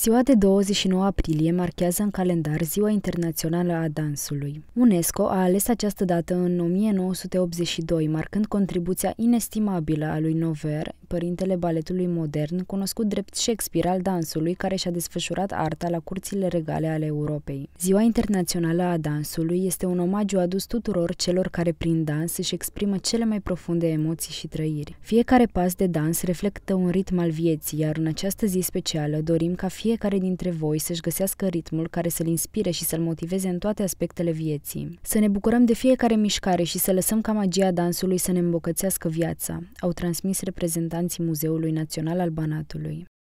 Ziua de 29 aprilie marchează în calendar Ziua Internațională a Dansului. UNESCO a ales această dată în 1982, marcând contribuția inestimabilă a lui Nover, părintele baletului modern, cunoscut drept Shakespeare al dansului, care și-a desfășurat arta la curțile regale ale Europei. Ziua Internațională a Dansului este un omagiu adus tuturor celor care prin dans își exprimă cele mai profunde emoții și trăiri. Fiecare pas de dans reflectă un ritm al vieții, iar în această zi specială dorim ca fie fiecare dintre voi să-și găsească ritmul care să-l inspire și să-l motiveze în toate aspectele vieții. Să ne bucurăm de fiecare mișcare și să lăsăm ca magia dansului să ne îmbogățească viața, au transmis reprezentanții Muzeului Național al Banatului.